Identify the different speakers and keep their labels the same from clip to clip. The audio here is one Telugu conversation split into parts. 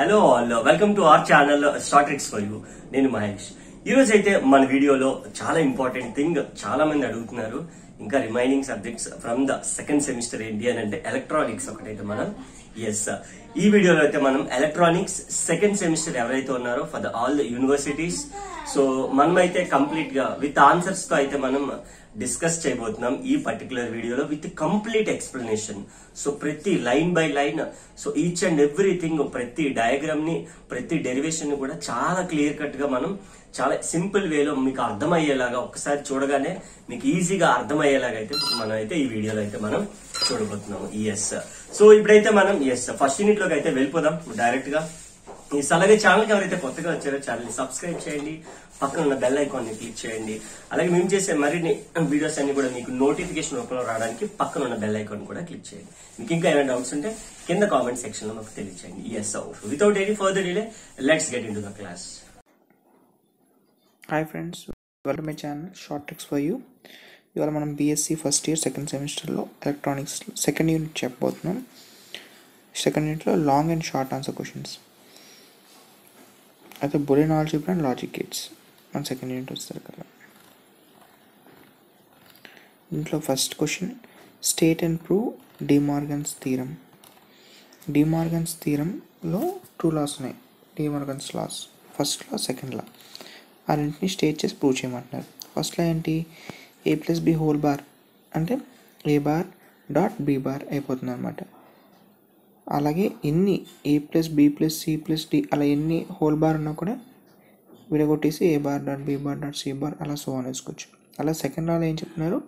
Speaker 1: hello all welcome to our channel short tricks for you నేను మహేష్ ఈరోజు అయితే మన వీడియోలో చాలా ఇంపార్టెంట్ థింగ్ చాలా మంది అడుగుతున్నారు ఇంకా remaining subjects from the second semester ఏంటి అని అంటే ఎలక్ట్రానిక్స్ ఒకటైతే మనం ఎస్ ఈ వీడియోలో అయితే మనం ఎలక్ట్రానిక్స్ సెకండ్ సెమిస్టర్ ఎవరైతే ఉన్నారో for the all universities so మనమైతే కంప్లీట్ గా విత్ ఆన్సర్స్ తో అయితే మనం డిస్కస్ చేయబోతున్నాం ఈ పర్టికులర్ వీడియోలో విత్ కంప్లీట్ ఎక్స్ప్లెనేషన్ సో ప్రతి line by line so each and everything ప్రతి డయాగ్రామ్ ని ప్రతి డెరివేషన్ ని కూడా చాలా క్లియర్ కట్ గా మనం చాలా సింపుల్ వేలో మీకు అర్థమయ్యేలాగా ఒకసారి చూడగానే మీకు ఈజీగా అర్థమయ్యేలాగా అయితే మనం అయితే ఈ వీడియోలో అయితే మనం చూడబోతున్నాము ఎస్ సో ఇప్పుడైతే మనం ఎస్ ఫస్ట్ యూనిట్ లోకి అయితే వెళ్ళిపోదాం డైరెక్ట్ గా అలాగే ఛానల్ కి ఎవరైతే కొత్తగా వచ్చారో ఛానల్ ని సబ్స్క్రైబ్ చేయండి పక్కన ఉన్న బెల్ ని క్లిక్ చేయండి అలాగే మేము చేసే మరిన్ని వీడియోస్ అన్ని కూడా మీకు నోటిఫికేషన్ రూపంలో రావడానికి పక్కన ఉన్న బెల్ ఐకాన్ కూడా క్లిక్ చేయండి మీకు ఇంకా ఏమైనా డౌట్స్ ఉంటే కింద కామెంట్ సెక్షన్ లో మాకు తెలియచేయండి ఎస్ అవు without any further delay let's get into the class
Speaker 2: hi friends welcome my channel short tricks for you ఇవాళ మనం బీఎస్సీ ఫస్ట్ ఇయర్ సెకండ్ సెమిస్టర్లో ఎలక్ట్రానిక్స్ సెకండ్ యూనిట్ చెప్పబోతున్నాం సెకండ్ యూనిట్లో long and short answer questions అయితే Boolean all and logic gates మన సెకండ్ యూనిట్ వస్తారు కదా దీంట్లో first question state and prove De Morgan's theorem De Morgan's థీరంలో టూ లాస్ ఉన్నాయి De Morgan's laws first law second లా ఆ రెంటిని స్టేట్ చేసి ప్రూవ్ చేయమంటున్నారు ఫస్ట్ లా ఏంటి A plus B whole bar అంటే A bar dot B bar అయిపోతుంది అనమాట అలాగే ఎన్ని A plus B plus C plus D అలా ఎన్ని హోల్ బార్ ఉన్నా కూడా విడగొట్టేసి A bar dot B bar dot C bar అలా సో అని వేసుకోవచ్చు అలా సెకండ్ లాలో ఏం చెప్తున్నారు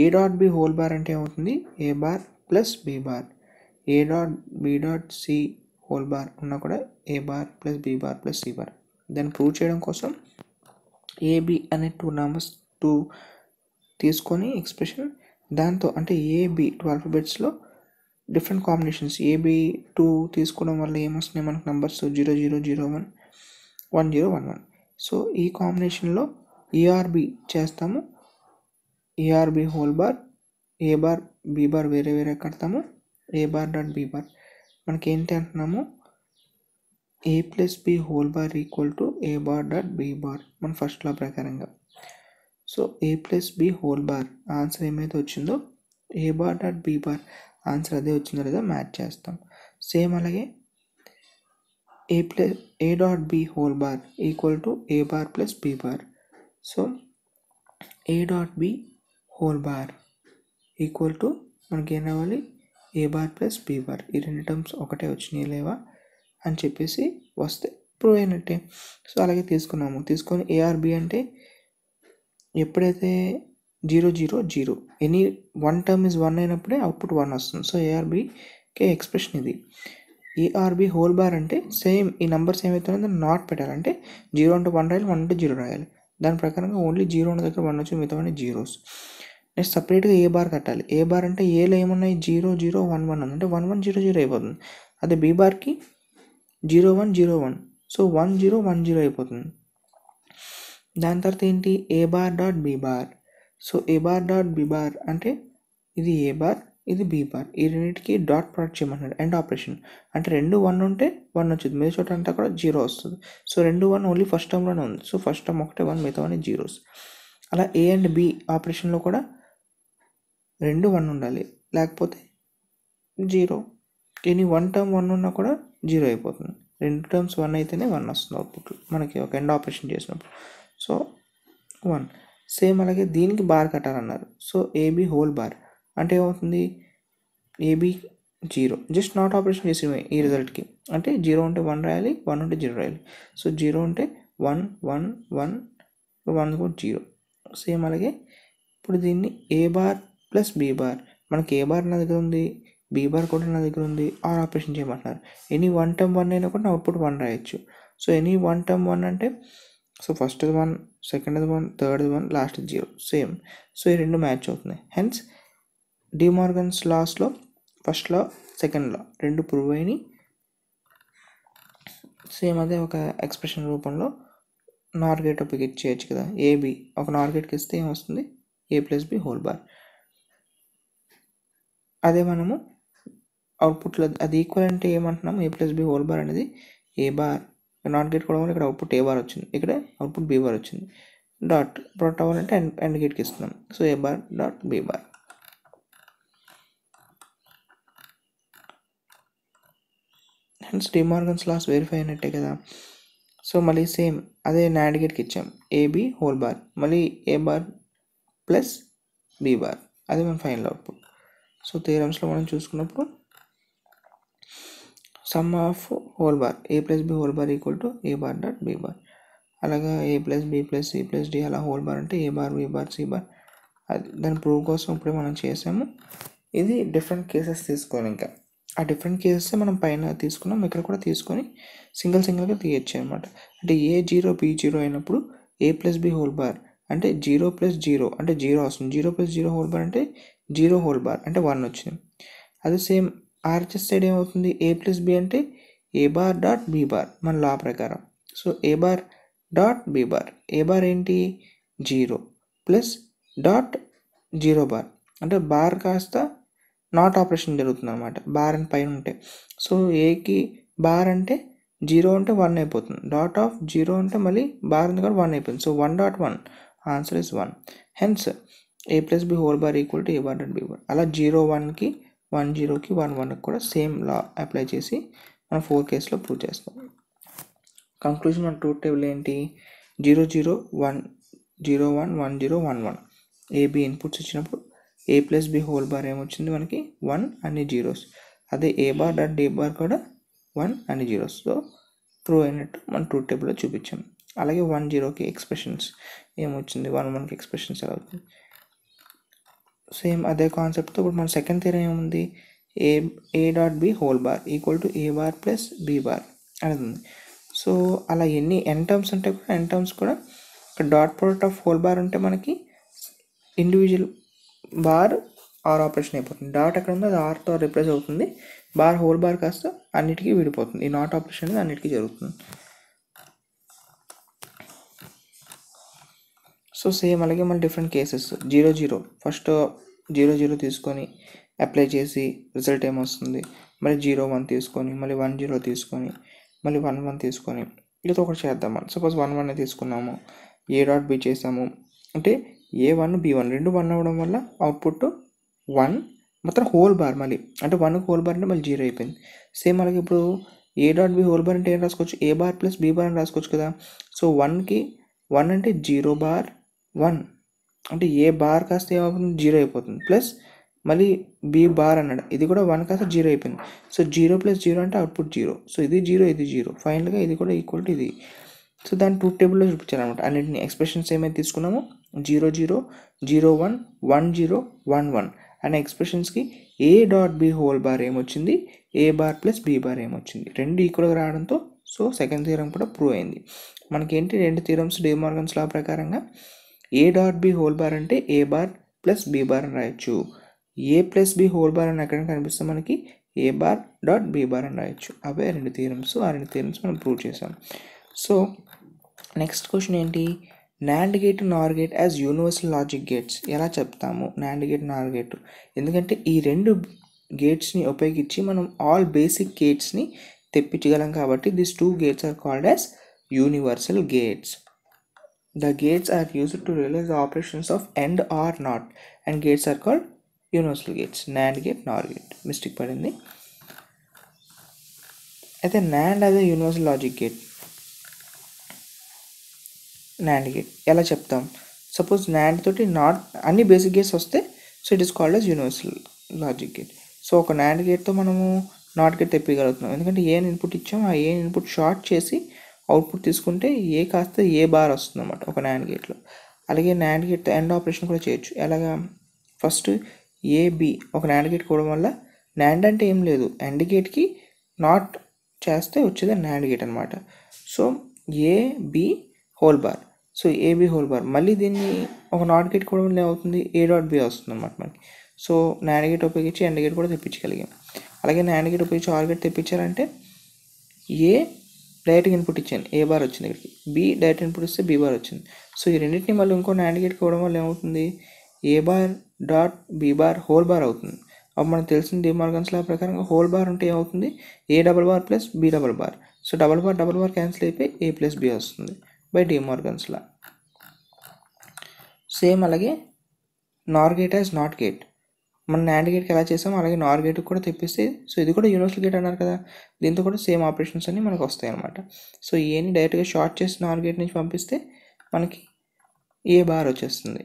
Speaker 2: A dot B whole bar అంటే ఏమవుతుంది A bar plus B bar A dot B dot C whole bar ఉన్నా కూడా A bar plus B bar plus C bar దాన్ని ప్రూవ్ చేయడం కోసం ఏబి అనే టూ నంబర్స్ టూ తీసుకొని ఎక్స్ప్రెషన్ దాంతో అంటే ఏబి టూ ఆల్ఫబెట్స్లో డిఫరెంట్ కాంబినేషన్స్ ఏబి టూ తీసుకోవడం వల్ల ఏమొస్తున్నాయి మనకు numbers zero zero zero one one zero one one so ఈ కాంబినేషన్లో ఈఆర్బి చేస్తాము A or B whole bar A bar B bar వేరే వేరే కడతాము A bar dot B bar మనకి ఏంటి అంటున్నాము A plus B whole bar equal to A bar dot B bar మన ఫస్ట్ లా ప్రకారంగా so A plus B whole bar answer ఏమైతే వచ్చిందో A bar dot B bar answer అదే వచ్చిందో లేదో మ్యాచ్ చేస్తాం సేమ్ అలాగే A plus A dot B whole bar equal to A bar plus B bar so A dot B whole bar equal to మనకి ఏం రావాలి A bar plus B bar ఈ రెండు టర్మ్స్ ఒకటే వచ్చినాయి లేవా అని చెప్పేసి వస్తే ప్రూవ్ అయినట్టే సో అలాగే తీసుకున్నాము తీసుకొని ఏఆర్బి అంటే ఎప్పుడైతే zero zero zero any one term is one అయినప్పుడే అవుట్పుట్ వన్ వస్తుంది సో ఏఆర్బికి ఎక్స్ప్రెషన్ ఇది ఈఆర్బి హోల్ బార్ అంటే సేమ్ ఈ నెంబర్స్ ఏమైతే దాన్ని నాట్ అంటే జీరో అంటే వన్ రాయాలి వన్ అంటే జీరో రాయాలి దాని ప్రకారంగా ఓన్లీ జీరో ఉన్న దగ్గర వన్ వచ్చి మిగతావన్నీ జీరోస్ నెక్స్ట్ సపరేట్గా ఏ బార్ కట్టాలి ఏ బార్ అంటే ఏలో ఏమున్నాయి జీరో జీరో వన్ వన్ అంటే వన్ వన్ జీరో జీరో అయిపోతుంది అదే బీ బార్కి zero one zero one so one zero one zero అయిపోతుంది దాని తర్వాత ఏంటి A bar dot B bar so A bar dot B bar అంటే ఇది ఏ బార్ ఇది బీ బార్ ఈ రెండింటికి డాట్ ప్రోడక్ట్ చేయమన్నాడు ఎండ్ ఆపరేషన్ అంటే రెండు వన్ ఉంటే వన్ వచ్చింది మిగతా చోట అంతా కూడా జీరో వస్తుంది సో రెండు వన్ ఓన్లీ ఫస్ట్ టర్మ్లోనే ఉంది సో ఫస్ట్ టర్మ్ ఒకటే వన్ మిగతా వన్ జీరోస్ అలా ఏ అండ్ బి ఆపరేషన్లో కూడా రెండు వన్ ఉండాలి లేకపోతే zero any one term one ఉన్నా కూడా జీరో అయిపోతుంది రెండు టర్మ్స్ వన్ అయితేనే వన్ వస్తుంది అవుట్పుట్ మనకి ఒక ఎండ్ ఆపరేషన్ చేసినప్పుడు సో వన్ సేమ్ అలాగే దీనికి బార్ కట్టాలన్నారు సో ఏబీ హోల్ బార్ అంటే ఏమవుతుంది AB zero just NOT operation చేసేవి ఈ రిజల్ట్కి అంటే జీరో ఉంటే వన్ రాయాలి వన్ ఉంటే జీరో రాయాలి సో జీరో ఉంటే వన్ వన్ వన్ వన్ కూడా జీరో సేమ్ అలాగే ఇప్పుడు దీన్ని A bar plus B bar మనకి ఏ బార్ నా దగ్గర ఉంది బీ బార్ కూడా నా దగ్గర ఉంది ఆర్ ఆపరేషన్ చేయమంటున్నారు ఎనీ వన్ టర్మ్ వన్ అయినా కూడా నా అవుట్పుట్ వన్ రాయొచ్చు so any one term one అంటే so first one second one third one last zero same so ఈ రెండు మ్యాచ్ అవుతున్నాయి హెన్స్ డిమార్గన్స్ లాస్లో ఫస్ట్ లా సెకండ్ లా రెండు ప్రూవ్ అయినాయి సేమ్ అదే ఒక ఎక్స్ప్రెషన్ రూపంలో నార్ గేట్ ఉపయోగించి చేయొచ్చు కదా ఏబి ఒక నార్ గేట్కి ఇస్తే ఏమొస్తుంది A plus B whole bar అదే మనము అవుట్పుట్లో అది ఈక్వల్ అంటే ఏమంటున్నాము A plus B whole bar అనేది ఏ బార్ నాట్ గేట్ కూడా ఇక్కడ అవుట్పుట్ ఏ బార్ వచ్చింది ఇక్కడ అవుట్పుట్ బి బార్ వచ్చింది డాట్ ప్రొడక్ట్ అవ్వాలంటే ఎండ్ ఎండ్ గేట్కి ఇస్తున్నాం so A bar dot B bar hence De Morgan's laws verify అయినట్టే కదా సో మళ్ళీ సేమ్ అదే నాడిగేట్కి ఇచ్చాం ఏబి హోల్ బార్ మళ్ళీ A bar plus B bar అదే మన ఫైనల్ అవుట్పుట్ సో థియరమ్స్లో మనం చూసుకున్నప్పుడు sum of whole bar A plus B whole bar equal to A bar dot B bar అలాగా A plus B plus C plus D అలా హోల్ బార్ అంటే A bar B bar C bar అది దాని ప్రూవ్ కోసం ఇప్పుడే మనం చేసాము ఇది డిఫరెంట్ కేసెస్ తీసుకోవాలి ఇంకా ఆ డిఫరెంట్ కేసెస్ మనం పైన తీసుకున్నాం ఇక్కడ కూడా తీసుకొని సింగిల్ సింగిల్గా తీయచ్చు అనమాట అంటే ఏ జీరో బి జీరో అయినప్పుడు A plus B whole bar అంటే జీరో ప్లస్ జీరో అంటే జీరో వస్తుంది zero plus zero whole bar అంటే జీరో హోల్ బార్ అంటే వన్ వచ్చింది అది సేమ్ ఆర్చెస్ సైడ్ ఏమవుతుంది ఏ ప్లస్ బి అంటే A bar dot B bar మన లా ప్రకారం so A bar dot B bar A bar ఏంటి zero plus dot zero bar అంటే బార్ కాస్త నాట్ ఆపరేషన్ జరుగుతుంది అనమాట బార్ అని పైన ఉంటే సో ఏకి బార్ అంటే జీరో అంటే వన్ అయిపోతుంది డాట్ ఆఫ్ జీరో అంటే మళ్ళీ బార్ ఉంది కాబట్టి వన్ అయిపోతుంది so one dot one answer is one hence A plus B whole bar equal to A bar dot B bar అలా జీరో వన్కి వన్ జీరోకి వన్ వన్కి కూడా సేమ్ లా అప్లై చేసి మనం ఫోర్ కేసులో ప్రూవ్ చేస్తాం కంక్లూజన్ మన టూ టేబుల్ ఏంటి zero zero one zero one one zero one one AB inputs ఇచ్చినప్పుడు A plus B whole bar ఏమొచ్చింది మనకి వన్ అన్ని జీరోస్ అదే A bar dot D bar కూడా వన్ అన్ని జీరోస్ సో ట్రూ అయినట్టు మనం ట్రూ టేబుల్లో చూపించాం అలాగే వన్ జీరోకి ఎక్స్ప్రెషన్స్ ఏమొచ్చింది వన్ వన్కి ఎక్స్ప్రెషన్స్ ఎలా అవుతుంది సేమ్ అదే కాన్సెప్ట్తో ఇప్పుడు మన సెకండ్ థీరం ఏముంది A A dot B whole bar equal to A bar plus B bar అనేది ఉంది సో అలా ఎన్ని ఎన్ టర్మ్స్ ఉంటాయి కూడా ఎన్ టర్మ్స్ కూడా dot product of whole bar ఉంటే మనకి ఇండివిజువల్ బార్ ఆర్ ఆపరేషన్ అయిపోతుంది డాట్ ఎక్కడ ఉందో అది ఆర్తో రిప్లేస్ అవుతుంది బార్ హోల్ బార్ కాస్త అన్నిటికీ విడిపోతుంది ఈ నాట్ ఆపరేషన్ అనేది అన్నిటికీ జరుగుతుంది సో సేమ్ అలాగే మళ్ళీ different cases zero zero first zero zero తీసుకొని అప్లై చేసి రిజల్ట్ ఏమొస్తుంది మళ్ళీ జీరో వన్ తీసుకొని మళ్ళీ వన్ జీరో తీసుకొని మళ్ళీ వన్ వన్ తీసుకొని ఇది ఒకటి చేద్దాం సపోజ్ వన్ వన్ తీసుకున్నాము ఏ డాట్ బి చేసాము అంటే ఏ వన్ బి వన్ రెండు వన్ అవ్వడం వల్ల అవుట్పుట్ వన్ మొత్తం హోల్ బార్ మళ్ళీ అంటే వన్ హోల్ బార్ అంటే మళ్ళీ జీరో అయిపోయింది సేమ్ మనకి ఇప్పుడు A dot B whole bar అంటే ఏం రాసుకోవచ్చు A bar plus B bar అని రాసుకోవచ్చు కదా సో వన్కి వన్ అంటే జీరో బార్ వన్ అంటే ఏ బార్ కాస్త ఏమవుతుంది జీరో అయిపోతుంది ప్లస్ మళ్ళీ బి బార్ అన్నాడు ఇది కూడా వన్ కాస్త జీరో అయిపోయింది సో జీరో ప్లస్ జీరో అంటే అవుట్పుట్ జీరో సో ఇది జీరో ఇది జీరో ఫైనల్గా ఇది కూడా ఈక్వల్ టు ఇది సో దాన్ని ట్రూత్ టేబుల్లో చూపించాను అనమాట అన్నింటిని ఎక్స్ప్రెషన్స్ ఏమైతే తీసుకున్నామో zero zero zero one one zero one one అనే ఎక్స్ప్రెషన్స్కి A dot B whole bar ఏమొచ్చింది A bar plus B bar ఏమొచ్చింది రెండు ఈక్వల్గా రావడంతో సో సెకండ్ థీరం కూడా ప్రూవ్ అయింది మనకేంటి రెండు థీరమ్స్ డేమార్గన్స్ లా ప్రకారంగా ఏ డాట్ బి హోల్ బార్ అంటే A bar plus B bar అని రాయొచ్చు A plus B whole bar అని ఎక్కడ కనిపిస్తే మనకి A bar dot B bar అని రాయొచ్చు అవే రెండు థీరమ్స్ ఆ రెండు థీరమ్స్ మనం ప్రూవ్ చేసాం సో నెక్స్ట్ క్వశ్చన్ ఏంటి NAND gate NOR gate as universal logic gates ఎలా చెప్తాము నాండ్ గేట్ నార్ గేట్ ఎందుకంటే ఈ రెండు గేట్స్ని ఉపయోగించి మనం ఆల్ బేసిక్ గేట్స్ని తెప్పించగలం కాబట్టి this two gates are called as universal gates the gates are used to realize operations of AND OR NOT and gates are called universal gates NAND gate NOR gate mistake పడింది అయితే NAND as a universal logic gate నాండ్కి ఎలా చెప్తాం సపోజ్ నాండ్ తోటి నాట్ అన్ని బేసిక్ గేట్స్ వస్తే so it is called as universal logic gate so ఒక నాండ్ గేట్తో మనము నాట్ గేట్ తెప్పగలుగుతున్నాం ఎందుకంటే ఏ ఇన్పుట్ ఇచ్చాం ఆ ఏ ఇన్పుట్ షార్ట్ చేసి అవుట్పుట్ తీసుకుంటే ఏ కాస్త ఏ బార్ వస్తుంది అనమాట ఒక నాండ్ గేట్లో అలాగే నాండ్ గేట్ ఎండ్ ఆపరేషన్ కూడా చేయొచ్చు ఎలాగా ఫస్ట్ ఏబి ఒక నాండ్ గేట్ కోవడం వల్ల నాండ్ అంటే ఏం లేదు ఎండ్ గేట్కి నాట్ చేస్తే వచ్చేది నాండ్ గేట్ అనమాట so AB whole bar so AB whole bar మళ్ళీ దీన్ని ఒక నాట్ గేట్ కూడా ఏమవుతుంది ఏ డాట్ బి వస్తుంది అనమాట మనకి సో నాన్ గేట్ ఉపయోగించి ఎండ్ గేట్ కూడా తెప్పించగలిగాం అలాగే నాన్ గేట్ ఉపయోగించి ఆర్ గేట్ తెప్పించారంటే ఏ డైరెక్ట్గా ఇన్పుట్ ఇచ్చాను ఏ బార్ వచ్చింది ఇక్కడికి బి డైరెక్ట్ ఇన్పుట్ ఇస్తే బి బార్ వచ్చింది సో ఈ రెండింటిని మళ్ళీ ఇంకో నాన్ గేట్ ఇవ్వడం వల్ల ఏమవుతుంది A bar dot B bar whole bar అవుతుంది అప్పుడు మనకు తెలిసిన డి మార్గన్స్ లా ప్రకారంగా హోల్ బార్ ఉంటే ఏమవుతుంది A double bar plus B double bar so double bar double bar cancel అయిపోయి ఏ ప్లస్ బి వస్తుంది by De Morgan's law same అలాగే NOR gate as NOT gate మనం నాండ్ గేట్కి ఎలా చేసామో అలాగే నార్ గేట్కి కూడా తెప్పిస్తే సో ఇది కూడా యూనివర్సల్ గేట్ అన్నారు కదా దీంతో కూడా సేమ్ ఆపరేషన్స్ అన్నీ మనకు వస్తాయి అన్నమాట సో ఏని డైరెక్ట్గా షార్ట్ చేసి నార్ గేట్ నుంచి పంపిస్తే మనకి ఏ బార్ వచ్చేస్తుంది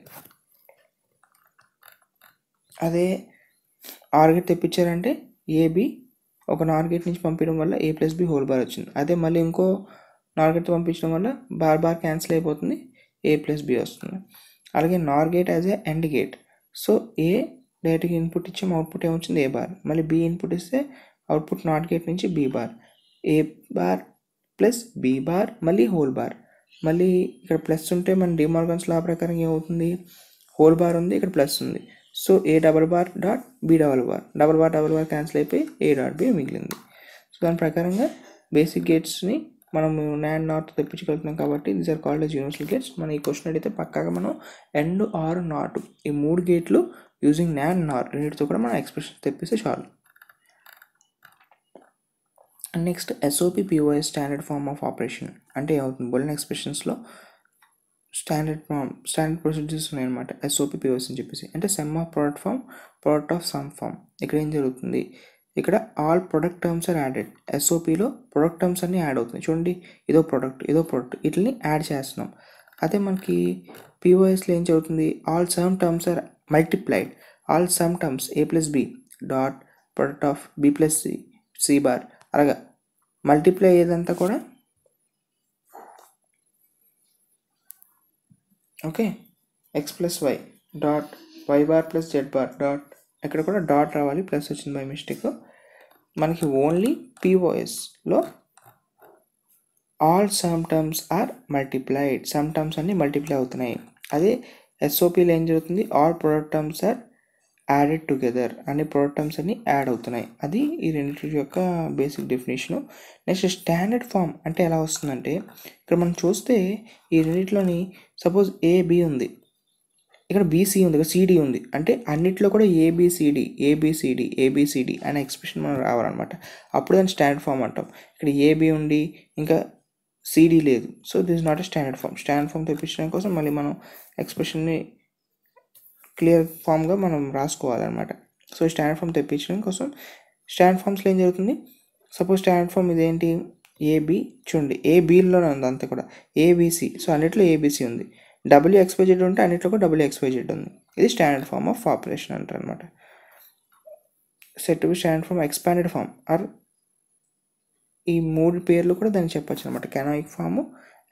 Speaker 2: అదే ఆర్ గేట్ తెప్పించారంటే ఏబి ఒక నార్ గేట్ నుంచి పంపించడం వల్ల A plus B whole bar వచ్చింది అదే మళ్ళీ ఇంకో నార్ గేట్తో పంపించడం వల్ల బార్ బార్ క్యాన్సిల్ అయిపోతుంది ఏ ప్లస్ బి వస్తుంది అలాగే NOR gate as a AND gate so A డైరెక్ట్గా ఇన్పుట్ ఇచ్చాము అవుట్పుట్ ఏమొచ్చింది ఏ బార్ మళ్ళీ బి ఇన్పుట్ ఇస్తే అవుట్పుట్ నాట్ గేట్ నుంచి B bar A bar plus B bar మళ్ళీ హోల్ బార్ మళ్ళీ ఇక్కడ ప్లస్ ఉంటే మన డిమార్గన్స్ లా ప్రకారం ఏమవుతుంది హోల్ బార్ ఉంది ఇక్కడ ప్లస్ ఉంది so A double bar dot B double bar double bar double bar cancel అయిపోయి ఏ డాట్ బి మిగిలింది సో దాని ప్రకారంగా బేసిక్ గేట్స్ని మనము న్యాండ్ నాట్ తెప్పించగలుగుతున్నాం కాబట్టి these are called universal gates మనం ఈ క్వశ్చన్ అయితే పక్కాగా మనం ఎండ్ ఆర్ నాట్ ఈ మూడు గేట్లు యూజింగ్ న్యాండ్ నాట్ రెండింటితో కూడా మనం ఎక్స్ప్రెషన్ తెప్పిస్తే చాలు next SOP POS standard form of operation అంటే ఏమవుతుంది బొలిన ఎక్స్ప్రెషన్స్లో స్టాండర్డ్ ఫామ్ స్టాండర్డ్ ప్రొసీజర్స్ ఉన్నాయన్నమాట ఎస్ఓపి పిఓఎస్ అని చెప్పేసి అంటే sum of product form product of sum form ఇక్కడ ఏం జరుగుతుంది ఇక్కడ all product terms are added ఎస్ఓపిలో ప్రొడక్ట్ టర్మ్స్ అన్నీ యాడ్ అవుతున్నాయి చూడండి ఇదో ప్రొడక్ట్ ఇదో ప్రొడక్ట్ వీటిని యాడ్ చేస్తున్నాం అదే మనకి పిఓఎస్లో ఏం జరుగుతుంది all sum terms are multiplied all sum terms A plus B dot product of B plus C C bar అలాగా మల్టిప్లై అయ్యేదంతా కూడా okay X plus Y dot Y bar plus Z bar dot ఇక్కడ కూడా డాట్ రావాలి ప్లస్ వచ్చింది బై మిస్టేక్ మనకి ఓన్లీ పిఓఎస్లో all sum terms are multiplied sum terms అన్ని మల్టిప్లై అవుతున్నాయి అదే ఎస్ఓపిలో ఏం జరుగుతుంది all product terms are added together అన్ని ప్రొడక్ట్ టర్మ్స్ అన్ని యాడ్ అవుతున్నాయి అది ఈ రెండింటి యొక్క basic definition next standard form అంటే ఎలా వస్తుందంటే ఇక్కడ మనం చూస్తే ఈ రెండింటిలోని సపోజ్ ఏబి ఉంది ఇక్కడ బీసీ ఉంది కదా సిడి ఉంది అంటే అన్నిట్లో కూడా ఏబిసిడి ఏబిసిడి ఏబిసిడి అనే ఎక్స్ప్రెషన్ మనం రావాలన్నమాట అప్పుడు దాన్ని స్టాండర్డ్ ఫామ్ అంటాం ఇక్కడ ఏబి ఉండి ఇంకా సిడి లేదు so this not a standard form standard form తెప్పించడం కోసం మళ్ళీ మనం ఎక్స్ప్రెషన్ని క్లియర్ ఫామ్గా మనం రాసుకోవాలన్నమాట సో స్టాండర్డ్ ఫామ్ తెప్పించడం కోసం స్టాండర్డ్ ఫామ్స్లో ఏం జరుగుతుంది సపోజ్ స్టాండర్డ్ ఫామ్ ఇదేంటి ఏబి చూడండి ఏబీల్లోనే ఉంది అంతా కూడా ఏబిసి సో అన్నిట్లో ఏబిసి ఉంది డబ్ల్యూ ఎక్స్పైజెడ్ ఉంటే అన్నిట్లో కూడా డబ్ల్యూ ఎక్స్పైజెడ్ ఉంది ఇది స్టాండర్డ్ ఫామ్ ఆఫ్ ఆపరేషన్ అంటారు అనమాట set to be standard form expanded form or ఈ మూడు పేర్లు కూడా దాన్ని చెప్పచ్చు అనమాట canonic form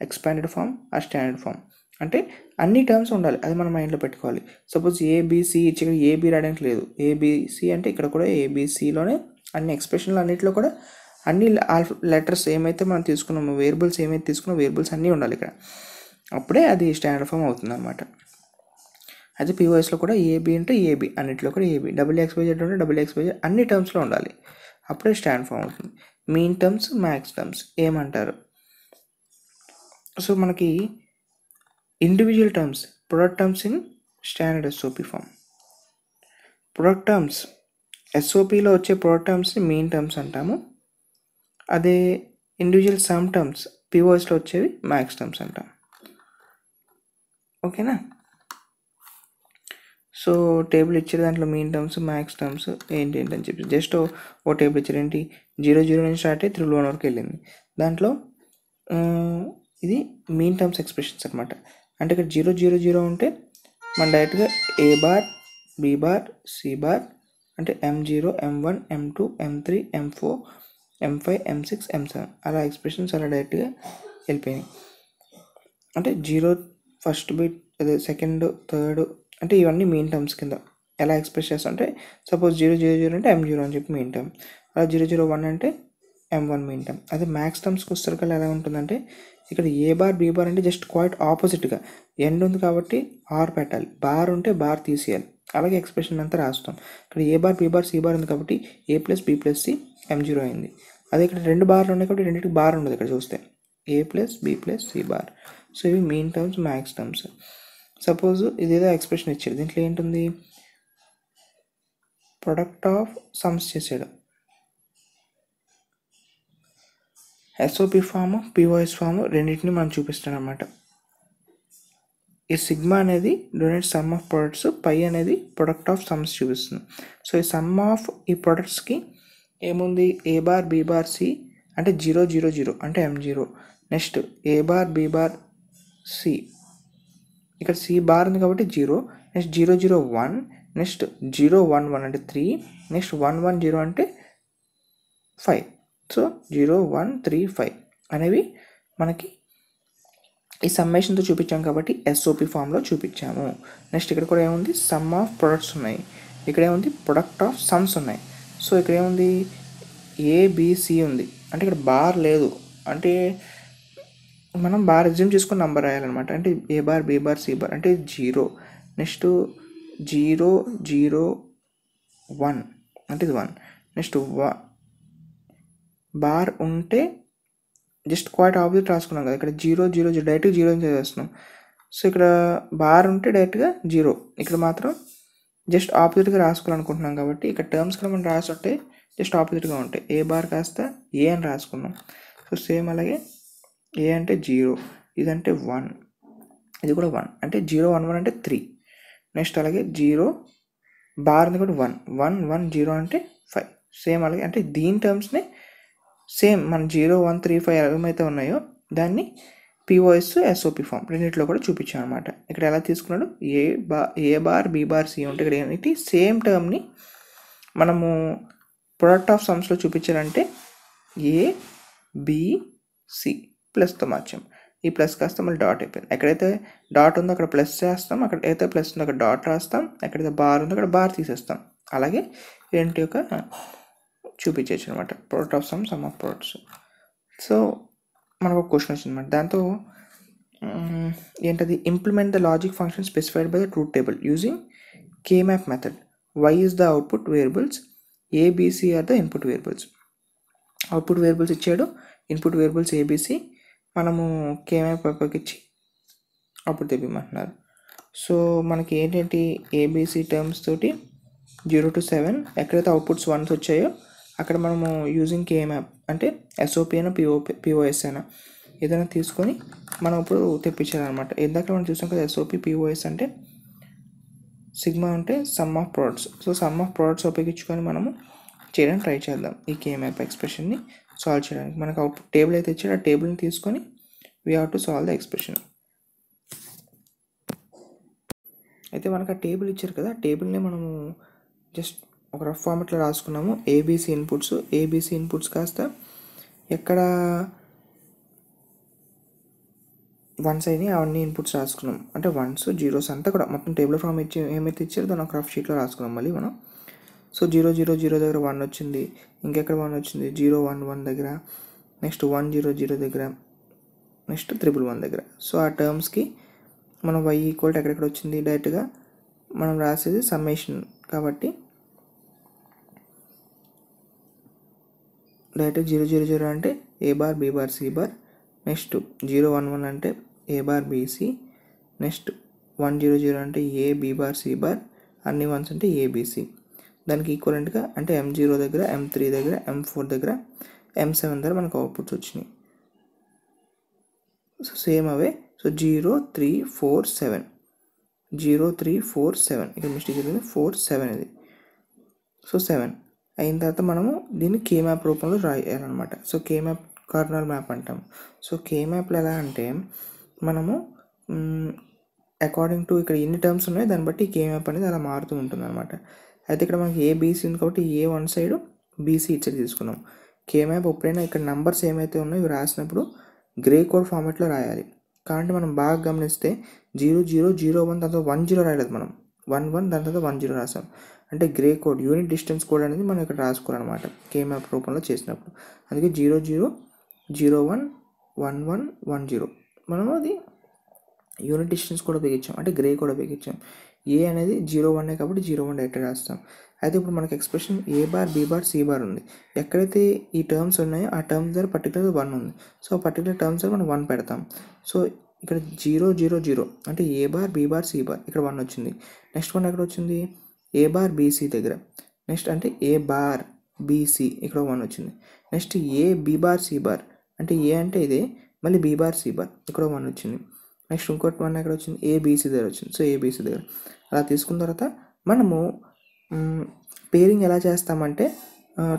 Speaker 2: expanded form or standard form అంటే అన్ని టర్మ్స్ ఉండాలి అది మనం మైండ్లో పెట్టుకోవాలి సపోజ్ ఏబిసి ఇక్కడ ఏబి రాయడానికి లేదు ఏబిసి అంటే ఇక్కడ కూడా ఏబిసిలోనే అన్ని ఎక్స్ప్రెషన్లు అన్నింటిలో కూడా అన్ని లెటర్స్ ఏమైతే మనం తీసుకున్నామో వేరబుల్స్ ఏమైతే తీసుకున్నామో వేరబుల్స్ అన్నీ ఉండాలి ఇక్కడ అప్పుడే అది స్టాండర్డ్ ఫామ్ అవుతుంది అనమాట అయితే పీఓఎస్లో కూడా ఏబి అంటే ఏబి అన్నింటిలో కూడా ఏబి డబుల్ ఎక్స్పోజర్ అంటే డబుల్ ఎక్స్పోజర్ అన్ని టర్మ్స్లో ఉండాలి అప్పుడే స్టాండ్ ఫామ్ అవుతుంది మీన్ టర్మ్స్ మ్యాక్స్ టర్మ్స్ ఏమంటారు సో మనకి individual terms product terms in standard SOP form product terms ఎస్ఓపిలో వచ్చే ప్రొడక్ట్ టర్మ్స్ని మెయిన్ టర్మ్స్ అంటాము అదే ఇండివిజువల్ సమ్ టర్మ్స్ పీఓఎస్లో వచ్చేవి మ్యాక్స్ టర్మ్స్ అంటాం ఓకేనా సో టేబుల్ ఇచ్చారు దాంట్లో మెయిన్ టర్మ్స్ మ్యాక్స్ టర్మ్స్ ఏంటి ఏంటి అని చెప్పి జస్ట్ ఓ టేబుల్ ఇచ్చారు ఏంటి జీరో జీరో నుంచి స్టార్ట్ అయ్యి త్రిబుల్ వన్ వరకు వెళ్ళింది దాంట్లో ఇది మెయిన్ టర్మ్స్ ఎక్స్ప్రెషన్స్ అనమాట అంటే ఇక్కడ జీరో జీరో జీరో ఉంటే మనం డైరెక్ట్గా A bar B bar C bar అంటే M zero M one M two M three M four M five M six M seven అలా ఎక్స్ప్రెషన్స్ అలా డైరెక్ట్గా వెళ్ళిపోయినాయి అంటే జీరో ఫస్ట్ బిట్ అదే సెకండ్ థర్డ్ అంటే ఇవన్నీ మెయిన్ టర్మ్స్ కింద ఎలా ఎక్స్ప్రెస్ చేస్తాం అంటే సపోజ్ జీరో జీరో జీరో అంటే ఎం జీరో అని చెప్పి మెయిన్ టర్మ్ అలా జీరో జీరో వన్ అంటే ఎం వన్ మెయిన్ టర్మ్ అదే మ్యాక్స్ టర్మ్స్కి వస్తారు ఎలా ఉంటుందంటే ఇక్కడ ఏ బార్ బి బార్ అంటే జస్ట్ క్వైట్ ఆపోజిట్గా ఎండ్ ఉంది కాబట్టి ఆర్ పెట్టాలి బార్ ఉంటే బార్ తీసేయాలి అలాగే ఎక్స్ప్రెషన్ అంతా రాస్తాం ఇక్కడ A bar B bar C bar ఉంది కాబట్టి A plus B plus C M zero అయింది అదే ఇక్కడ రెండు బార్లు ఉన్నాయి కాబట్టి రెండింటికి బార్ ఉండదు ఇక్కడ చూస్తే A plus B plus C bar so ఇవి main terms max terms suppose ఇదేదో ఎక్స్ప్రెషన్ ఇచ్చాడు దీంట్లో ఏంటుంది ప్రొడక్ట్ ఆఫ్ సమ్స్ చేసాడు ఎస్ఓపి ఫామ్ పివోఎస్ ఫామ్ రెండింటిని మనం చూపిస్తాం అనమాట ఈ సిగ్మా అనేది denote sum of products pi అనేది ప్రొడక్ట్ ఆఫ్ సమ్స్ చూపిస్తుంది సో ఈ సమ్ ఆఫ్ ఈ ప్రొడక్ట్స్కి ఏముంది ఏ బార్ బార్ సి అంటే జీరో జీరో జీరో అంటే M zero next A bar bar C ఇక్కడ సి బార్ ఉంది కాబట్టి zero next zero zero one next zero one one అంటే three next one one zero అంటే five so zero one three five అనేవి మనకి ఈ సమ్మేషన్తో చూపించాం కాబట్టి ఎస్ఓపి ఫామ్లో చూపించాము నెక్స్ట్ ఇక్కడ కూడా ఏముంది సమ్ ఆఫ్ ప్రొడక్ట్స్ ఉన్నాయి ఇక్కడ ఏముంది ప్రొడక్ట్ ఆఫ్ సమ్స్ ఉన్నాయి సో ఇక్కడ ఏముంది ఏబిసి ఉంది అంటే ఇక్కడ బార్ లేదు అంటే మనం బార్ రెజ్యూమ్ చేసుకుని నంబర్ రాయాలన్నమాట అంటే A bar B bar C bar అంటే zero next zero zero one అంటే ఇది వన్ నెక్స్ట్ వ బార్ ఉంటే జస్ట్ క్వాట్ ఆపోజిట్ రాసుకున్నాం కదా ఇక్కడ జీరో జీరో జీరో డైరెక్ట్గా జీరో చేస్తున్నాం సో ఇక్కడ బార్ ఉంటే డైరెక్ట్గా జీరో ఇక్కడ మాత్రం జస్ట్ ఆపోజిట్గా రాసుకోవాలనుకుంటున్నాం కాబట్టి ఇక్కడ టర్మ్స్ కూడా మనం ఉంటే జస్ట్ ఆపోజిట్గా ఉంటాయి ఏ బార్ కాస్త ఏ అని రాసుకున్నాం సో సేమ్ అలాగే ఏ అంటే జీరో ఇదంటే వన్ ఇది కూడా వన్ అంటే జీరో వన్ వన్ అంటే త్రీ నెక్స్ట్ అలాగే జీరో బార్ ఉంది కూడా వన్ వన్ వన్ జీరో అంటే ఫైవ్ సేమ్ అలాగే అంటే దీని టర్మ్స్ని సేమ్ మన జీరో వన్ త్రీ ఫైవ్ ఏమైతే ఉన్నాయో దాన్ని పిఓఎస్ ఎస్ఓపి ఫామ్ రెండింటిలో కూడా చూపించాం అనమాట ఇక్కడ ఎలా తీసుకున్నాడు ఏ బా A bar B bar C ఉంటే ఇక్కడ ఏంటి సేమ్ టర్మ్ని మనము ప్రొడక్ట్ ఆఫ్ సమ్స్లో చూపించాలంటే ఏ బిసి ప్లస్తో మార్చాం ఈ ప్లస్ కాస్త మళ్ళీ డాట్ అయిపోయింది ఎక్కడైతే డాట్ ఉందో అక్కడ ప్లస్ చేస్తాం అక్కడ అయితే ప్లస్ ఉందో అక్కడ డాట్ రాస్తాం ఎక్కడైతే బార్ ఉందో అక్కడ బార్ తీసేస్తాం అలాగే ఏంటి యొక్క చూపించవచ్చు అనమాట product of sum sum of products so మనకు ఒక క్వశ్చన్ అనమాట దాంతో ఏంటది implement the logic function specified by the truth table using K map method Y is the output variables ABC are the input variables output variables ఇచ్చాడు ఇన్పుట్ వేరియబుల్స్ ఏబీసీ మనము కేవైపీ పేపర్కిచ్చి అప్పుడు తెప్పిమంటున్నారు సో మనకి ఏంటంటే ఏబీసీ టర్మ్స్ తోటి జీరో టు సెవెన్ ఎక్కడైతే అవుట్పుట్స్ వన్స్ వచ్చాయో అక్కడ మనము యూజింగ్ కేఎం యాప్ అంటే ఎస్ఓపి అయినా పిఓపి పిఓఎస్ అయినా ఏదైనా తీసుకొని మనం ఇప్పుడు తెప్పించాలన్నమాట ఎందుకంటే మనం చూసాం కదా ఎస్ఓపి పిఓఎస్ అంటే సిగ్మా అంటే sum of products so sum of products ఉపయోగించుకొని మనము చేయడానికి ట్రై చేద్దాం ఈ కేఎం యాప్ ఎక్స్ప్రెషన్ని సాల్వ్ చేయడానికి మనకు అవుట్పుట్ టేబుల్ అయితే ఇచ్చాడు ఆ టేబుల్ని తీసుకొని we have to solve the expression అయితే మనకు ఆ టేబుల్ ఇచ్చారు కదా టేబుల్ని మనము జస్ట్ ఒక రఫ్ ఫార్మెట్లో రాసుకున్నాము ఏబీసీ ఇన్పుట్స్ ఏబీసీ ఇన్పుట్స్ కాస్త ఎక్కడ వన్స్ అయినాయి అవన్నీ ఇన్పుట్స్ రాసుకున్నాం అంటే వన్స్ జీరోస్ అంతా కూడా మొత్తం టేబుల్ ఫామ్ ఇచ్చి ఏమైతే ఇచ్చారో దాన్ని ఒక రఫ్ షీట్లో రాసుకున్నాం మళ్ళీ మనం సో జీరో జీరో జీరో దగ్గర వన్ వచ్చింది ఇంకెక్కడ వన్ వచ్చింది జీరో వన్ వన్ దగ్గర నెక్స్ట్ వన్ జీరో జీరో దగ్గర నెక్స్ట్ త్రిపుల్ వన్ దగ్గర సో ఆ టర్మ్స్కి మనం వై ఈక్వల్ ఎక్కడెక్కడ వచ్చింది డైరెక్ట్గా మనం రాసేది సమ్మేషన్ కాబట్టి డైరెక్ట్ జీరో జీరో జీరో అంటే A bar B bar C bar next zero one one అంటే A bar BC next one zero zero అంటే A B bar C bar అన్ని వన్స్ అంటే ఏబీసీ దానికి ఈక్వలెంట్గా అంటే ఎం జీరో దగ్గర ఎం త్రీ దగ్గర ఎం ఫోర్ దగ్గర ఎం సెవెన్ దగ్గర మనకు అవుట్పుట్స్ వచ్చినాయి సో సేమ్ అవే so zero three four seven zero three four seven ఇక్కడ మిస్టేక్ జరిగింది ఫోర్ సెవెన్ ఇది సో సెవెన్ అయిన తర్వాత మనము దీన్ని కే మ్యాప్ రూపంలో రాయాలన్నమాట so K map Karnaugh map అంటాం సో కే మ్యాప్లు ఎలా అంటే మనము అకార్డింగ్ టు ఇక్కడ ఎన్ని టర్మ్స్ ఉన్నాయో దాన్ని బట్టి కే మ్యాప్ అనేది అలా మారుతూ ఉంటుంది అనమాట అయితే ఇక్కడ మనకి ఏ బీసీ ఉంది కాబట్టి ఏ వన్ సైడ్ బీసీ ఇచ్చేది తీసుకున్నాం కే మ్యాప్ ఎప్పుడైనా ఇక్కడ నంబర్స్ ఏమైతే ఉన్నాయో ఇవి రాసినప్పుడు గ్రే కోడ్ ఫార్మాట్లో రాయాలి కాబట్టి మనం బాగా గమనిస్తే జీరో జీరో జీరో వన్ తర్వాత వన్ జీరో రాయలేదు మనం వన్ వన్ దాని తర్వాత వన్ జీరో రాసాం అంటే gray code unit distance code అనేది మనం ఇక్కడ రాసుకోవాలన్నమాట కే మ్యాప్ రూపంలో చేసినప్పుడు అందుకే zero zero zero one one one one zero మనం అది యూనిట్ డిస్టెన్స్ కూడా ఉపయోగించాం అంటే గ్రే కూడా ఉపయోగించాం ఏ అనేది జీరో వన్ కాబట్టి జీరో వన్ డైరెక్ట్ రాస్తాం అయితే ఇప్పుడు మనకు expression A bar B bar C bar ఉంది ఎక్కడైతే ఈ టర్మ్స్ ఉన్నాయో ఆ టర్మ్స్ దగ్గర పర్టికులర్ వన్ ఉంది సో పర్టికులర్ టర్మ్స్ దగ్గర మనం వన్ పెడతాం సో ఇక్కడ జీరో జీరో జీరో అంటే A bar B bar C bar ఇక్కడ వన్ వచ్చింది నెక్స్ట్ వన్ ఎక్కడ వచ్చింది ఏ బార్ బీసీ దగ్గర నెక్స్ట్ అంటే ఏ బార్ బీసీ ఇక్కడ వన్ వచ్చింది next A B bar C bar అంటే ఏ అంటే ఇదే మళ్ళీ బి బార్ సి బార్ ఇక్కడ వన్ వచ్చింది నెక్స్ట్ ఇంకోటి మన ఎక్కడ వచ్చింది ఏబీసీ దగ్గర వచ్చింది సో ఏబీసీ దగ్గర అలా తీసుకున్న తర్వాత మనము పేరింగ్ ఎలా చేస్తామంటే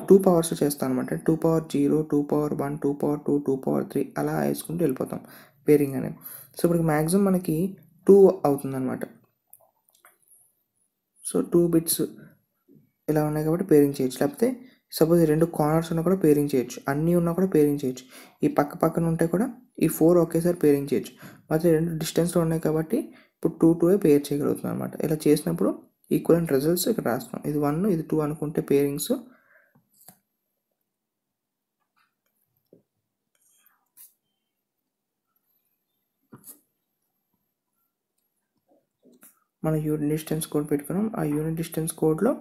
Speaker 2: టూ పవర్స్ చేస్తాం అనమాట two power zero two power one two power two two power three అలా వేసుకుంటూ వెళ్ళిపోతాం పేరింగ్ అనేది సో ఇప్పుడు మ్యాక్సిమం మనకి టూ అవుతుందన్నమాట సో టూ బిట్స్ ఇలా ఉన్నాయి కాబట్టి పేరింగ్ చేయొచ్చు లేకపోతే సపోజ్ రెండు కార్నర్స్ ఉన్నా కూడా పేరింగ్ చేయొచ్చు అన్నీ ఉన్నా కూడా పేరింగ్ చేయొచ్చు ఈ పక్క పక్కన ఉంటే కూడా ఈ ఫోర్ ఒకేసారి పేరింగ్ చేయొచ్చు మరి రెండు డిస్టెన్స్లో ఉన్నాయి కాబట్టి ఇప్పుడు టూ టూ పేర్ చేయగలుగుతుంది అనమాట ఇలా చేసినప్పుడు ఈక్వల్ రిజల్ట్స్ ఇక్కడ రాస్తాం ఇది వన్ ఇది టూ అనుకుంటే పేరింగ్స్ మన యూనిట్ డిస్టెన్స్ కోడ్ పెట్టుకున్నాం ఆ యూనిట్ డిస్టెన్స్ కోడ్లో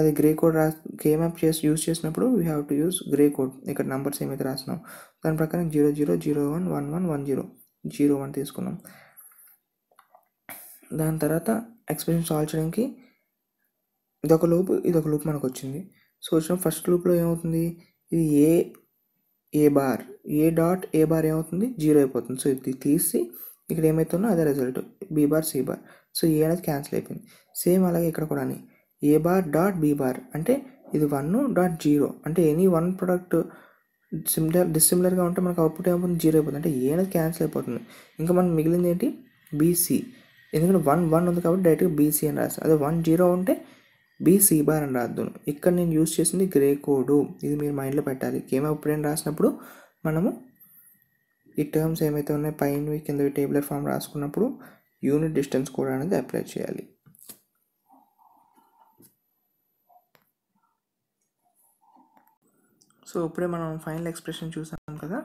Speaker 2: అది గ్రే కోడ్ రా గేమ్ యాప్ చేసి యూస్ చేసినప్పుడు we have to use gray code ఇక్కడ నంబర్స్ ఏమైతే రాసినాం దాని ప్రకారం zero zero zero one one one one zero zero one తీసుకున్నాం దాని తర్వాత ఎక్స్ప్రెషన్ సాల్వ్ చేయడానికి ఇదొక లూప్ ఇదొక లూప్ మనకు వచ్చింది సో వచ్చిన ఫస్ట్ లూప్లో ఏమవుతుంది ఇది A A bar A dot A bar ఏమవుతుంది జీరో అయిపోతుంది సో ఇది తీసి ఇక్కడ ఏమైతుందో అదే result B bar C bar so A అనేది క్యాన్సిల్ అయిపోయింది సేమ్ అలాగే ఇక్కడ కూడా అని A bar dot B bar అంటే ఇది వన్ డాట్ జీరో అంటే ఎనీ వన్ ప్రొడక్ట్ సిమిలర్ డిస్సిమిలర్గా ఉంటే మనకు అవుట్పుట్ ఏమవుతుంది జీరో అయిపోతుంది అంటే ఏన క్యాన్సిల్ అయిపోతుంది ఇంకా మనం మిగిలింది ఏంటి బీసీ ఎందుకంటే వన్ వన్ ఉంది కాబట్టి డైరెక్ట్గా బీసీ అని రాస్తాను అదే వన్ జీరో ఉంటే బీసీ బార్ అని రాద్దు ఇక్కడ నేను యూజ్ చేసింది గ్రే కోడ్ ఇది మీరు మైండ్లో పెట్టాలి కేమో ఏం రాసినప్పుడు మనము ఈ టర్మ్స్ ఏమైతే ఉన్నాయో పైన కింద టేబులర్ ఫామ్ రాసుకున్నప్పుడు యూనిట్ డిస్టెన్స్ కూడా అనేది అప్లై చేయాలి సో ఇప్పుడే మనం ఫైనల్ ఎక్స్ప్రెషన్ చూసాం కదా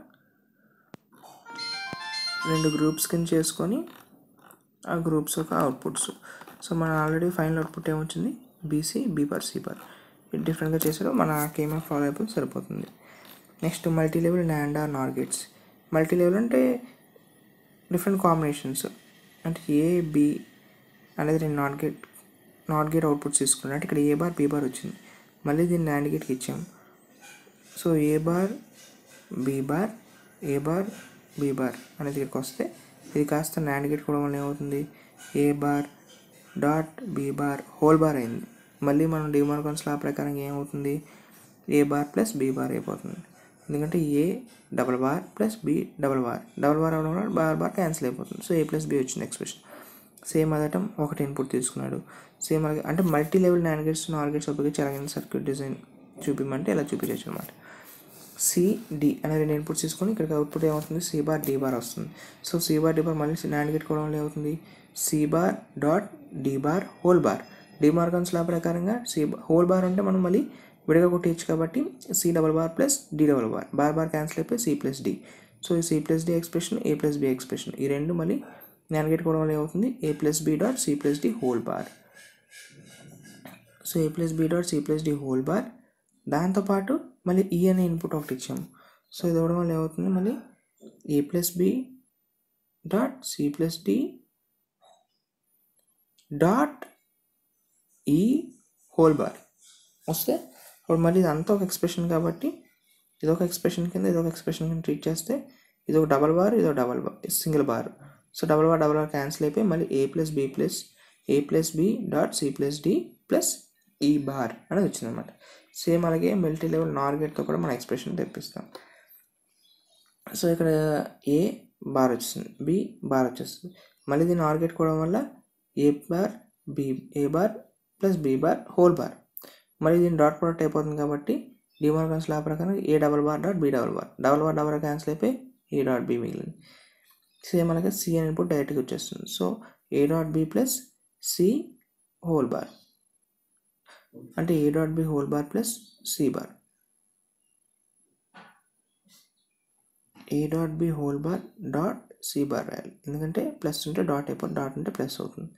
Speaker 2: రెండు గ్రూప్స్ కింద చేసుకొని ఆ గ్రూప్స్ యొక్క అవుట్పుట్స్ సో మన ఆల్రెడీ ఫైనల్ అవుట్పుట్ ఏమొచ్చింది బీసీ బీపర్ సీపర్ ఇది డిఫరెంట్గా చేసారు మన కేమ్ ఫాలో అయిపోయి సరిపోతుంది next multi level NAND or NOR gates multi level అంటే డిఫరెంట్ కాంబినేషన్స్ అంటే ఏ బి అనేది నేను NOT gate NOT gate outputs తీసుకున్నాను అంటే ఇక్కడ ఏ బార్ బీ బార్ వచ్చింది మళ్ళీ దీన్ని నాండ్ గేట్కి ఇచ్చాము so A bar B bar A bar B bar అనేది ఇక్కడికి వస్తే ఇది కాస్త నాండిగేట్ కూడా వల్ల ఏమవుతుంది A bar dot B bar whole bar అయింది మళ్ళీ మనం డిమార్కన్స్ లా ప్రకారం ఏమవుతుంది A bar plus B bar అయిపోతుంది ఎందుకంటే A double bar plus B double bar double bar అవడం వల్ల బార్ బార్ క్యాన్సిల్ అయిపోతుంది సో ఏ ప్లస్ బి వచ్చింది ఎక్స్ప్రెషన్ సేమ్ అదటం ఒకటి ఇన్పుట్ తీసుకున్నాడు సేమ్ అలాగే అంటే multi level NAND gates NAND gates ఉపయోగించి అలాగే సర్క్యూట్ డిజైన్ చూపిమంటే ఇలా చూపించవచ్చు అనమాట సిడి అనే రెండు ఇన్పుట్స్ తీసుకొని ఇక్కడ అవుట్పుట్ ఏమవుతుంది సి బార్ డి బార్ వస్తుంది so C bar D bar మళ్ళీ నాండ్ గేట్ కూడా వల్ల ఏమవుతుంది C bar dot D bar whole bar De Morgan's law ప్రకారంగా సి హోల్ బార్ అంటే మనం మళ్ళీ విడిగా కొట్టేయచ్చు కాబట్టి C double bar plus D double bar bar bar cancel అయిపోయి సి ప్లస్ డి సో ఈ C plus D expression A plus B expression ఈ రెండు మళ్ళీ నాన్ గేట్ కూడా వల్ల ఏమవుతుంది A plus B dot C plus D whole bar so A plus B dot C plus D whole bar దాంతోపాటు మళ్ళీ ఈ e అనే ఇన్పుట్ ఒకటి ఇచ్చాము సో ఇది ఇవ్వడం వల్ల ఏమవుతుంది మళ్ళీ A plus B dot C plus D dot E whole bar వస్తే ఇప్పుడు మళ్ళీ ఇదంతా ఒక ఎక్స్ప్రెషన్ కాబట్టి ఇదొక ఎక్స్ప్రెషన్ కింద ఇదొక ఎక్స్ప్రెషన్ కింద ట్రీట్ చేస్తే ఇది ఒక డబల్ బార్ ఒక double bar single bar so double bar double bar cancel అయిపోయి మళ్ళీ A plus B plus A plus B dot C plus D plus E bar అనేది వచ్చిందనమాట సేమ్ అలాగే మిలిటరీ లెవెల్ నార్ గేట్తో కూడా మనం ఎక్స్ప్రెషన్ తెప్పిస్తాం సో ఇక్కడ ఏ బార్ వచ్చేస్తుంది బి బార్ వచ్చేస్తుంది మళ్ళీ దీన్ని నార్ గేట్ కోవడం వల్ల A bar B A bar plus B bar whole bar మళ్ళీ దీని డాట్ ప్రోడక్ట్ అయిపోతుంది కాబట్టి డిమార్గన్స్ లా ప్రకారం A double bar dot B double bar double bar double cancel అయిపోయి ఏ డాట్ బి మిగిలింది సేమ్ అలాగే సి అని ఇన్పుట్ డైరెక్ట్గా వచ్చేస్తుంది so A dot B plus C whole bar అంటే A dot B whole bar plus C bar A dot B whole bar dot C bar రాయాలి ఎందుకంటే ప్లస్ ఉంటే డాట్ అయిపోతుంది డాట్ ఉంటే ప్లస్ అవుతుంది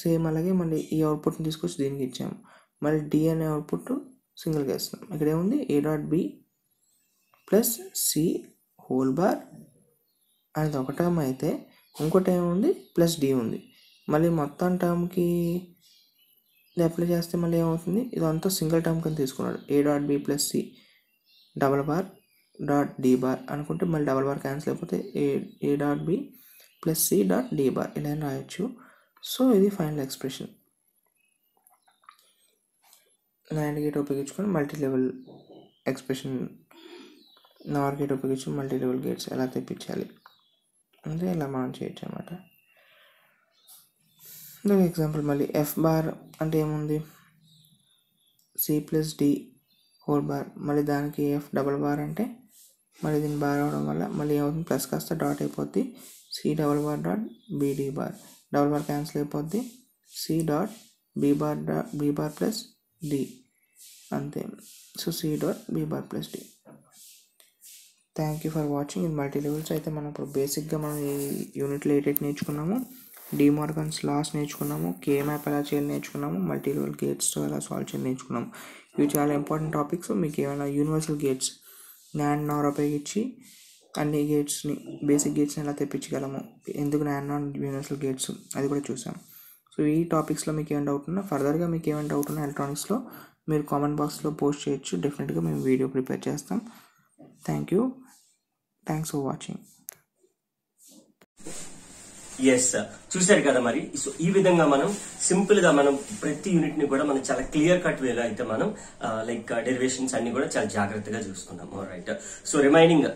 Speaker 2: సేమ్ అలాగే మళ్ళీ ఈ అవుట్పుట్ని తీసుకొచ్చి దీనికి ఇచ్చాము మళ్ళీ డి అనే అవుట్పుట్ సింగిల్గా ఇస్తున్నాం ఇక్కడ ఏముంది A dot B plus C whole bar అనేది ఒక టర్మ్ అయితే ఇంకో టర్మ్ ఉంది ప్లస్ డి ఉంది మళ్ళీ మొత్తం టర్మ్కి ఇది అప్లై చేస్తే మళ్ళీ ఏమవుతుంది ఇదంతా సింగిల్ టర్మ్ కింద తీసుకున్నాడు A dot B plus C double bar dot D bar అనుకుంటే మళ్ళీ డబల్ బార్ క్యాన్సిల్ అయిపోతే A A dot B plus C dot D bar ఇలా రాయొచ్చు సో ఇది ఫైనల్ ఎక్స్ప్రెషన్ నైన్ గేట్ ఉపయోగించుకొని multi level expression NOR gate ఉపయోగించుకొని మల్టీ లెవెల్ గేట్స్ ఎలా తెప్పించాలి అంటే ఇలా మనం చేయొచ్చు అనమాట ఇంకొక ఎగ్జాంపుల్ మళ్ళీ ఎఫ్ బార్ అంటే ఏముంది C plus D whole bar మళ్ళీ దానికి ఎఫ్ డబల్ బార్ అంటే మళ్ళీ దీన్ని బార్ అవడం వల్ల మళ్ళీ ఏమవుతుంది ప్లస్ కాస్త డాట్ అయిపోద్ది C double bar dot B D bar double bar cancel అయిపోద్ది C dot B bar dot bar plus D అంతే so C dot B bar plus D thank you for watching ఇది మల్టీ లెవెల్స్ అయితే మనం ఇప్పుడు బేసిక్గా మనం ఈ యూనిట్లో ఏటేట్ నేర్చుకున్నాము డిమార్గన్స్ లాస్ నేర్చుకున్నాము కే మ్యాప్ ఎలా చేయాలి నేర్చుకున్నాము మల్టీ లెవెల్ గేట్స్తో ఎలా సాల్వ్ చేయాలి నేర్చుకున్నాము ఇవి చాలా ఇంపార్టెంట్ టాపిక్స్ మీకు ఏమైనా యూనివర్సల్ గేట్స్ నాన్ నార్ ఉపయోగించి అన్ని గేట్స్ని బేసిక్ గేట్స్ని ఎలా తెప్పించగలము ఎందుకు నాన్ నాన్ యూనివర్సల్ గేట్స్ అది కూడా చూసాం సో ఈ టాపిక్స్లో మీకు ఏమైనా డౌట్ ఉన్నా ఫర్దర్గా మీకు ఏమైనా డౌట్ ఉన్నా ఎలక్ట్రానిక్స్లో మీరు కామెంట్ బాక్స్లో పోస్ట్ చేయొచ్చు డెఫినెట్గా మేము వీడియో ప్రిపేర్ చేస్తాం thank you thanks for watching
Speaker 1: yes చూశారు కదా మరి సో ఈ విధంగా మనం సింపుల్ గా మనం ప్రతి యూనిట్ ని కూడా మనం చాలా క్లియర్ కట్ వేలా అయితే మనం లైక్ డెరివేషన్స్ uh, అన్ని కూడా చాలా జాగ్రత్తగా చూసుకున్నాం రైట్ సో రిమైనింగ్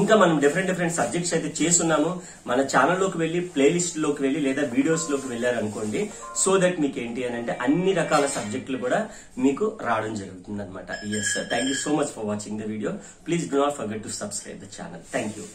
Speaker 1: ఇంకా మనం డిఫరెంట్ డిఫరెంట్ సబ్జెక్ట్స్ అయితే చేస్తున్నాము మన ఛానల్లోకి వెళ్ళి ప్లేలిస్ట్ లోకి వెళ్ళి లేదా వీడియోస్ లోకి వెళ్ళారనుకోండి సో దట్ మీకు ఏంటి అని అంటే అన్ని రకాల సబ్జెక్టులు కూడా మీకు రావడం జరుగుతుంది అనమాట yes thank you so much for watching the video please do not forget to subscribe the channel thank you